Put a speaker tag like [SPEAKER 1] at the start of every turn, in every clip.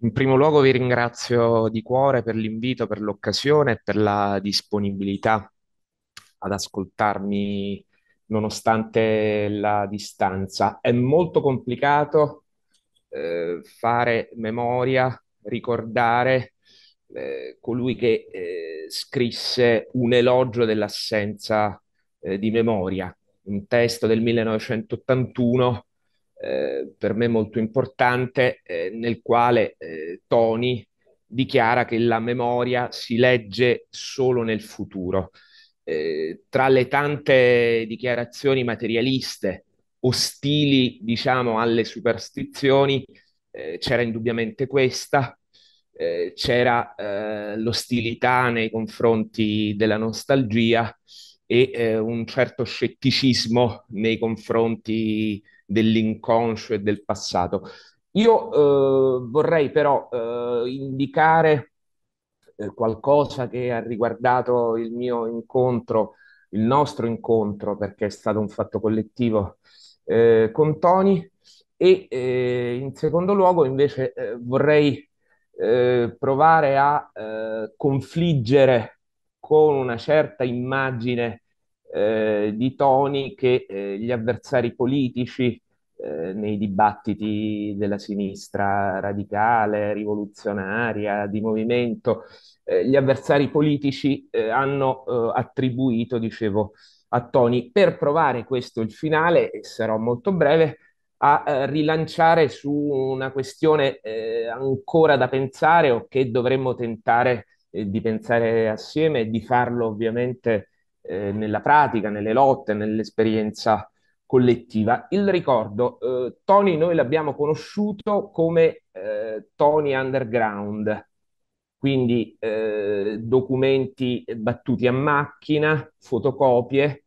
[SPEAKER 1] In primo luogo vi ringrazio di cuore per l'invito, per l'occasione e per la disponibilità ad ascoltarmi nonostante la distanza. È molto complicato eh, fare memoria, ricordare eh, colui che eh, scrisse un elogio dell'assenza eh, di memoria, un testo del 1981 eh, per me molto importante, eh, nel quale eh, Tony dichiara che la memoria si legge solo nel futuro. Eh, tra le tante dichiarazioni materialiste, ostili diciamo alle superstizioni, c'era indubbiamente questa, eh, c'era eh, l'ostilità nei confronti della nostalgia e eh, un certo scetticismo nei confronti dell'inconscio e del passato. Io eh, vorrei però eh, indicare eh, qualcosa che ha riguardato il mio incontro, il nostro incontro, perché è stato un fatto collettivo eh, con Tony e eh, in secondo luogo invece eh, vorrei provare a confliggere con una certa immagine eh, di toni che eh, gli avversari politici eh, nei dibattiti della sinistra radicale, rivoluzionaria, eh, di movimento, eh, gli avversari politici eh, hanno attribuito, dicevo, a Toni per provare questo il finale, e sarò molto breve, a rilanciare su una questione ancora da pensare o che dovremmo tentare di pensare assieme e di farlo ovviamente eh, nella pratica, nelle lotte, nell'esperienza collettiva. Il ricordo, eh, Tony noi l'abbiamo conosciuto come eh, Tony Underground, quindi eh, documenti battuti a macchina, fotocopie,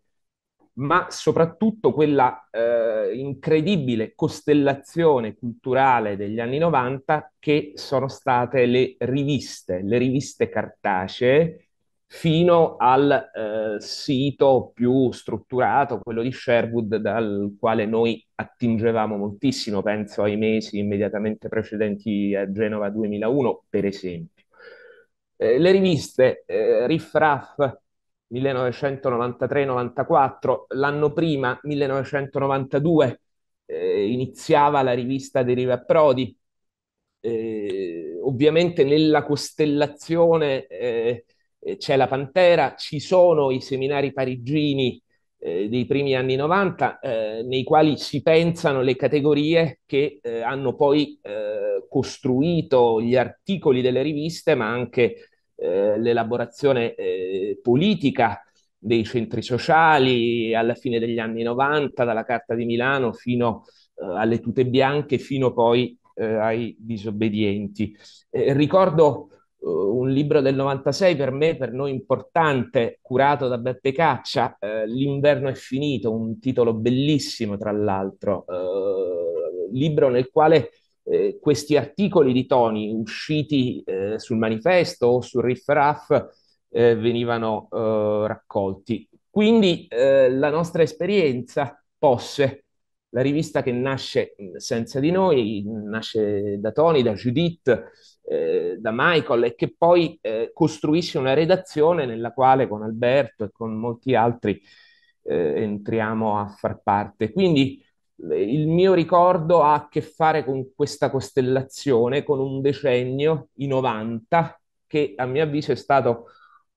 [SPEAKER 1] ma soprattutto quella eh, incredibile costellazione culturale degli anni 90 che sono state le riviste, le riviste cartacee fino al eh, sito più strutturato, quello di Sherwood, dal quale noi attingevamo moltissimo, penso ai mesi immediatamente precedenti a Genova 2001, per esempio. Eh, le riviste eh, Raff 1993-94, l'anno prima, 1992, eh, iniziava la rivista Deriva Prodi, eh, ovviamente nella costellazione eh, eh, c'è la Pantera, ci sono i seminari parigini eh, dei primi anni 90, eh, nei quali si pensano le categorie che eh, hanno poi eh, costruito gli articoli delle riviste, ma anche eh, l'elaborazione politica dei centri sociali alla fine degli anni 90, dalla Carta di Milano fino alle tute bianche, fino poi ai disobbedienti. ricordo eh, un libro del 96 per me, per noi importante, curato da Beppe Caccia, eh, L'inverno è finito, un titolo bellissimo tra l'altro, eh, libro nel quale eh, questi articoli di Tony usciti eh, sul manifesto o sul Riff riffraff eh, venivano raccolti. Quindi la nostra esperienza posse la rivista che nasce senza di noi, nasce da Tony, da Judith, eh, da Michael e che poi eh, costruisce una redazione nella quale con Alberto e con molti altri eh, entriamo a far parte. Quindi eh, il mio ricordo ha a che fare con questa costellazione, con un decennio, i 90, che a mio avviso è stato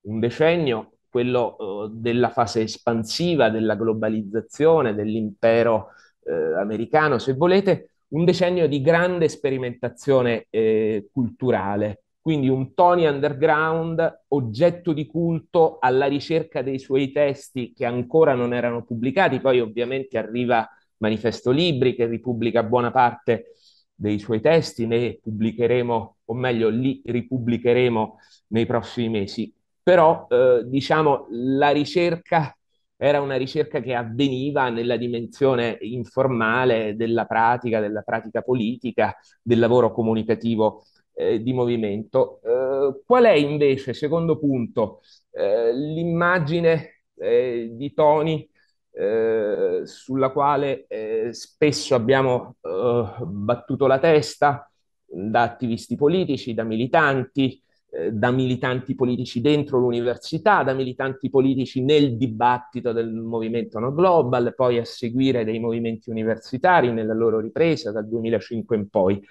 [SPEAKER 1] un decennio, quello eh, della fase espansiva, della globalizzazione, dell'impero eh, americano, se volete, un decennio di grande sperimentazione eh, culturale, quindi un Tony underground, oggetto di culto alla ricerca dei suoi testi che ancora non erano pubblicati, poi ovviamente arriva Manifesto Libri che ripubblica buona parte dei suoi testi, ne pubblicheremo, o meglio, li ripubblicheremo nei prossimi mesi. Però, eh, diciamo, la ricerca era una ricerca che avveniva nella dimensione informale della pratica, della pratica politica, del lavoro comunicativo eh, di movimento. Eh, qual è invece, secondo punto, eh, l'immagine eh, di Tony eh, sulla quale eh, spesso abbiamo battuto la testa da attivisti politici, da militanti, eh, da militanti politici dentro l'università, da militanti politici nel dibattito del movimento no global, poi a seguire dei movimenti universitari nella loro ripresa dal 2005 in poi.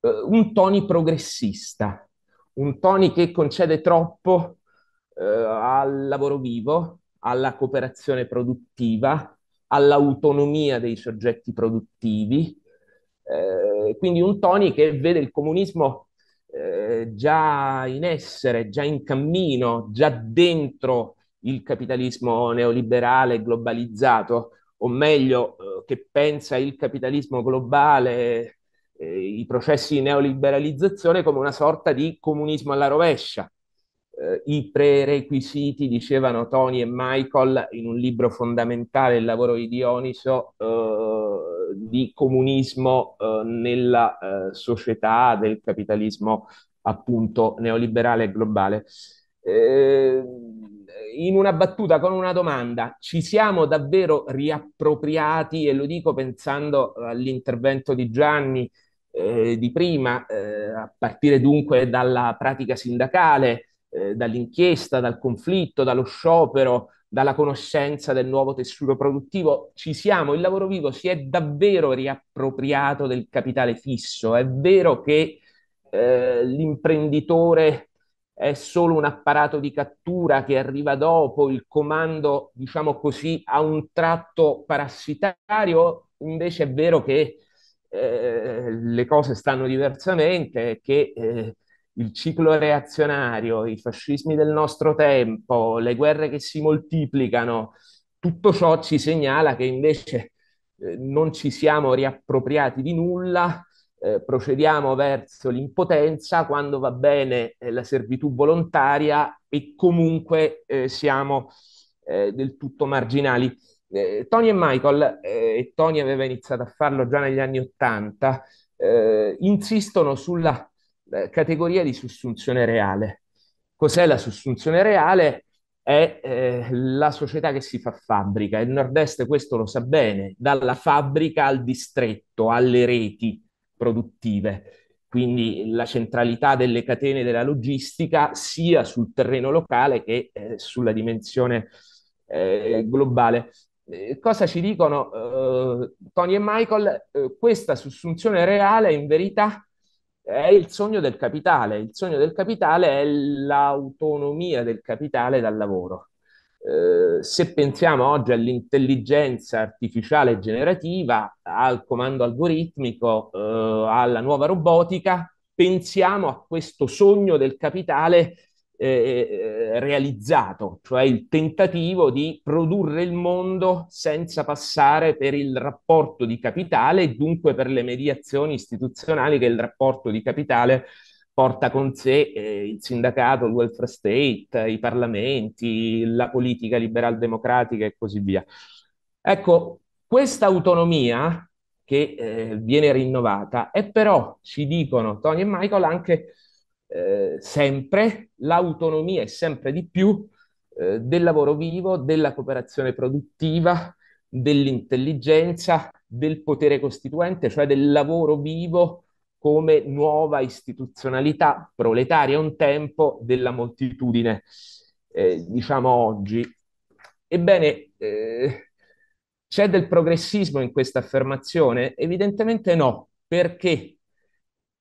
[SPEAKER 1] Uh, un Tony progressista, un Tony che concede troppo uh, al lavoro vivo, alla cooperazione produttiva, all'autonomia dei soggetti produttivi, uh, quindi un Tony che vede il comunismo eh, già in essere, già in cammino, già dentro il capitalismo neoliberale globalizzato, o meglio, eh, che pensa il capitalismo globale, eh, i processi di neoliberalizzazione come una sorta di comunismo alla rovescia, eh, i prerequisiti, dicevano Tony e Michael in un libro fondamentale, il lavoro di Dioniso, eh, di comunismo eh, nella eh, società del capitalismo appunto neoliberale e globale. Eh, in una battuta con una domanda, ci siamo davvero riappropriati, e lo dico pensando all'intervento di Gianni eh, di prima, a partire dunque dalla pratica sindacale, eh, dall'inchiesta, dal conflitto, dallo sciopero, dalla conoscenza del nuovo tessuto produttivo. Ci siamo, il lavoro vivo si è davvero riappropriato del capitale fisso. È vero che eh, l'imprenditore è solo un apparato di cattura che arriva dopo, il comando, diciamo così, a un tratto parassitario, invece è vero che eh, le cose stanno diversamente, che eh, il ciclo reazionario, i fascismi del nostro tempo, le guerre che si moltiplicano, tutto ciò ci segnala che invece eh, non ci siamo riappropriati di nulla, eh, procediamo verso l'impotenza quando va bene eh, la servitù volontaria e comunque eh, siamo eh, del tutto marginali. Eh, Tony e Michael, e Tony aveva iniziato a farlo già negli anni Ottanta, insistono sulla eh, categoria di sussunzione reale. Cos'è la sussunzione reale? È eh, la società che si fa fabbrica. Il nord-est questo lo sa bene, dalla fabbrica al distretto, alle reti produttive quindi la centralità delle catene della logistica sia sul terreno locale che eh, sulla dimensione eh, globale. Eh, cosa ci dicono eh, Tony e Michael? questa sussunzione reale in verità è il sogno del capitale. Il sogno del capitale è l'autonomia del capitale dal lavoro. Eh, se pensiamo oggi all'intelligenza artificiale generativa, al comando algoritmico, eh, alla nuova robotica, pensiamo a questo sogno del capitale eh, eh, realizzato, cioè il tentativo di produrre il mondo senza passare per il rapporto di capitale e dunque per le mediazioni istituzionali che il rapporto di capitale porta con sé eh, il sindacato, il welfare state, i parlamenti, la politica liberal democratica e così via. Ecco, questa autonomia che eh, viene rinnovata è però, ci dicono Tony e Michael, anche eh, sempre l'autonomia e sempre di più eh, del lavoro vivo, della cooperazione produttiva, dell'intelligenza, del potere costituente, cioè del lavoro vivo come nuova istituzionalità proletaria un tempo della moltitudine, eh, diciamo oggi. Ebbene, eh, c'è del progressismo in questa affermazione? Evidentemente no. Perché?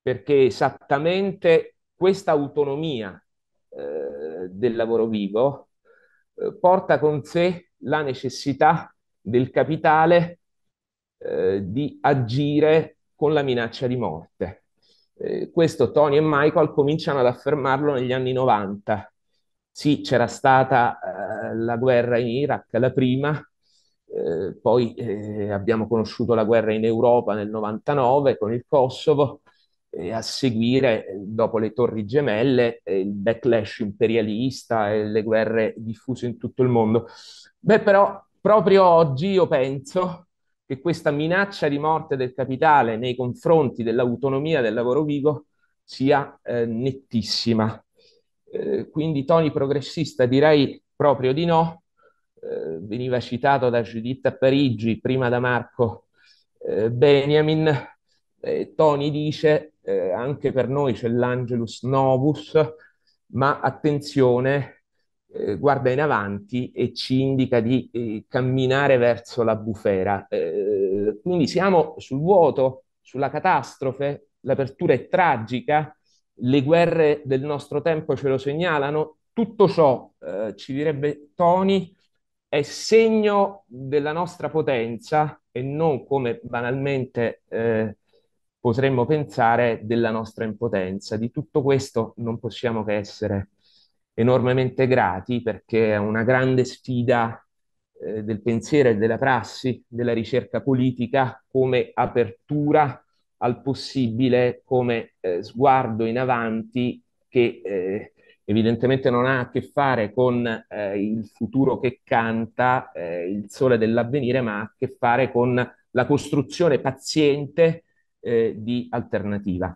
[SPEAKER 1] Perché esattamente questa autonomia eh, del lavoro vivo eh, porta con sé la necessità del capitale eh, di agire con la minaccia di morte. Eh, questo Tony e Michael cominciano ad affermarlo negli anni 90. Sì, c'era stata eh, la guerra in Iraq, la prima, eh, poi abbiamo conosciuto la guerra in Europa nel 99 con il Kosovo, e a seguire, eh, dopo le torri gemelle, eh, il backlash imperialista e le guerre diffuse in tutto il mondo. Beh, però proprio oggi io penso che questa minaccia di morte del capitale nei confronti dell'autonomia del lavoro vivo sia eh, nettissima. Eh, quindi Tony progressista direi proprio di no. Eh, veniva citato da Giuditta Parigi, prima da Marco eh, Benjamin. Tony dice eh, anche per noi c'è l'Angelus Novus, ma attenzione, eh, guarda in avanti e ci indica di eh, camminare verso la bufera. Eh, quindi siamo sul vuoto, sulla catastrofe, l'apertura è tragica, le guerre del nostro tempo ce lo segnalano, tutto ciò, eh, ci direbbe Tony, è segno della nostra potenza e non come banalmente eh, potremmo pensare della nostra impotenza. Di tutto questo non possiamo che essere enormemente grati perché è una grande sfida eh, del pensiero e della prassi, della ricerca politica come apertura al possibile, come eh, sguardo in avanti che eh, evidentemente non ha a che fare con eh, il futuro che canta, eh, il sole dell'avvenire, ma ha a che fare con la costruzione paziente eh, di alternativa.